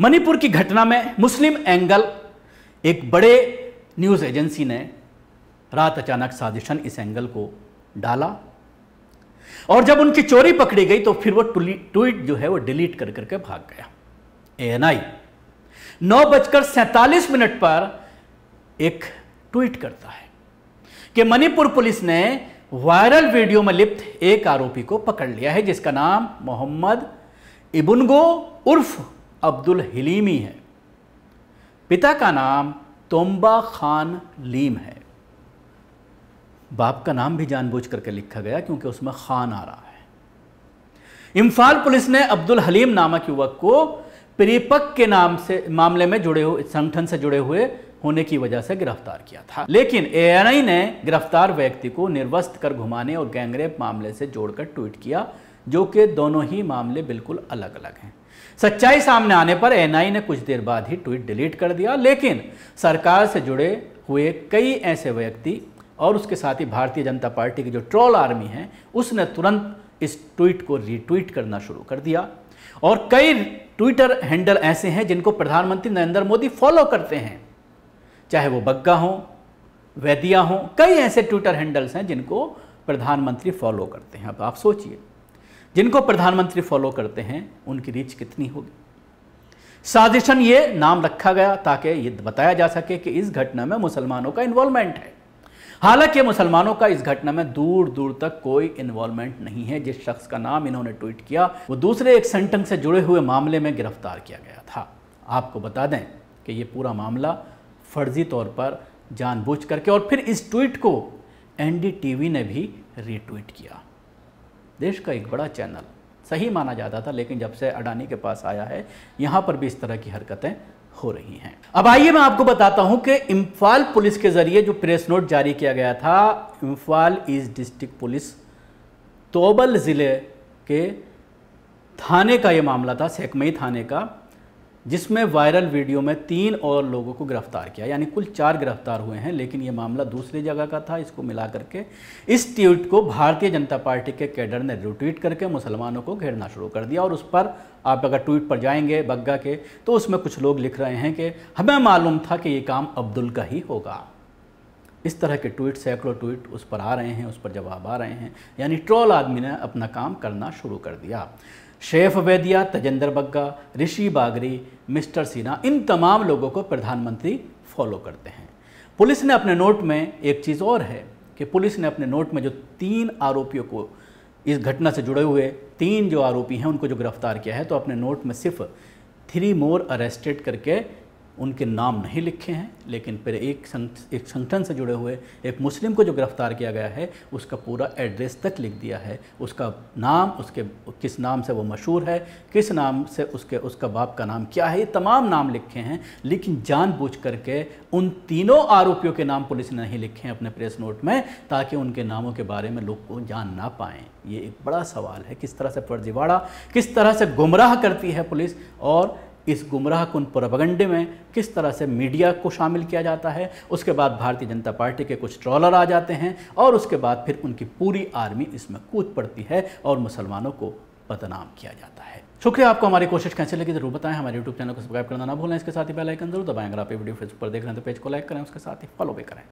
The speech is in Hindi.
मणिपुर की घटना में मुस्लिम एंगल एक बड़े न्यूज़ एजेंसी ने रात अचानक साजिशन इस एंगल को डाला और जब उनकी चोरी पकड़ी गई तो फिर वो ट्वीट जो है वो डिलीट कर करके भाग गया एएनआई नौ बजकर सैतालीस मिनट पर एक ट्वीट करता है कि मणिपुर पुलिस ने वायरल वीडियो में लिप्त एक आरोपी को पकड़ लिया है जिसका नाम मोहम्मद इबुनगो उर्फ अब्दुल हलीमी है पिता का नाम तोम्बा खान लीम है बाप का नाम भी जानबूझ करके लिखा गया क्योंकि उसमें खान आ रहा है इम्फाल पुलिस ने अब्दुल हलीम नामक युवक को परिपक के नाम से मामले में जुड़े हुए संगठन से जुड़े हुए होने की वजह से गिरफ्तार किया था लेकिन ए ने गिरफ्तार व्यक्ति को निर्वस्त कर घुमाने और गैंगरेप मामले से जोड़कर ट्वीट किया जो कि दोनों ही मामले बिल्कुल अलग अलग हैं सच्चाई सामने आने पर एनआई ने कुछ देर बाद ही ट्वीट डिलीट कर दिया लेकिन सरकार से जुड़े हुए कई ऐसे व्यक्ति और उसके साथ ही भारतीय जनता पार्टी की जो ट्रोल आर्मी है उसने तुरंत इस ट्वीट को रीट्वीट करना शुरू कर दिया और कई ट्विटर हैंडल ऐसे हैं जिनको प्रधानमंत्री नरेंद्र मोदी फॉलो करते हैं चाहे वो बग्गा हों वैदिया हों कई ऐसे ट्विटर हैंडल्स हैं जिनको प्रधानमंत्री फॉलो करते हैं अब आप सोचिए जिनको प्रधानमंत्री फॉलो करते हैं उनकी रीच कितनी होगी साजिशन ये नाम रखा गया ताकि ये बताया जा सके कि इस घटना में मुसलमानों का इन्वॉल्वमेंट है हालांकि मुसलमानों का इस घटना में दूर दूर तक कोई इन्वॉल्वमेंट नहीं है जिस शख्स का नाम इन्होंने ट्वीट किया वो दूसरे एक सेंटेंस से जुड़े हुए मामले में गिरफ्तार किया गया था आपको बता दें कि ये पूरा मामला फर्जी तौर पर जानबूझ करके और फिर इस ट्वीट को एनडीटीवी ने भी रीट्वीट किया देश का एक बड़ा चैनल सही माना जाता था लेकिन जब से अडानी के पास आया है यहाँ पर भी इस तरह की हरकतें हो रही हैं अब आइए मैं आपको बताता हूं कि इम्फाल पुलिस के जरिए जो प्रेस नोट जारी किया गया था Imphal East district police Thoubal ज़िले के थाने का ये मामला था सेकमई थाने का जिसमें वायरल वीडियो में तीन और लोगों को गिरफ्तार किया यानी कुल चार गिरफ्तार हुए हैं लेकिन ये मामला दूसरी जगह का था इसको मिला करके इस ट्वीट को भारतीय जनता पार्टी के कैडर ने रिट्वीट करके मुसलमानों को घेरना शुरू कर दिया और उस पर आप अगर ट्वीट पर जाएंगे बग्गा के तो उसमें कुछ लोग लिख रहे हैं कि हमें मालूम था कि ये काम अब्दुल का ही होगा इस तरह के ट्वीट सैकड़ों ट्वीट उस पर आ रहे हैं उस पर जवाब आ रहे हैं यानी ट्रोल आदमी ने अपना काम करना शुरू कर दिया शेफ वैदिया तजेंद्र बग्गा ऋषि बागरी मिस्टर सिन्हा इन तमाम लोगों को प्रधानमंत्री फॉलो करते हैं पुलिस ने अपने नोट में एक चीज़ और है कि पुलिस ने अपने नोट में जो तीन आरोपियों को इस घटना से जुड़े हुए तीन जो आरोपी हैं उनको जो गिरफ्तार किया है तो अपने नोट में सिर्फ थ्री मोर अरेस्टेड करके उनके नाम नहीं लिखे हैं लेकिन फिर एक संग, एक संगठन से जुड़े हुए एक मुस्लिम को जो गिरफ्तार किया गया है उसका पूरा एड्रेस तक लिख दिया है उसका नाम उसके किस नाम से वो मशहूर है किस नाम से उसके उसका बाप का नाम क्या है ये तमाम नाम लिखे हैं लेकिन जानबूझ करके उन तीनों आरोपियों के नाम पुलिस ने नहीं लिखे हैं अपने प्रेस नोट में ताकि उनके नामों के बारे में लोग को जान ना पाएँ ये एक बड़ा सवाल है किस तरह से फर्जीवाड़ा किस तरह से गुमराह करती है पुलिस और इस गुमराह कन प्रोपगंडे में किस तरह से मीडिया को शामिल किया जाता है उसके बाद भारतीय जनता पार्टी के कुछ ट्रॉलर आ जाते हैं और उसके बाद फिर उनकी पूरी आर्मी इसमें कूद पड़ती है और मुसलमानों को बदनाम किया जाता है शुक्रिया आपको हमारी कोशिश कैसे लगी जरूर बताएं हमारे यूट्यूब चैनल को सब्सक्राइब करना ना भूलें इसके साथ ही बेल आइकन जरूर दबाएं अगर आप ये वीडियो फेसबुक पर देख रहे हैं तो पेज को लाइक करें उसके साथ ही फॉलो भी करें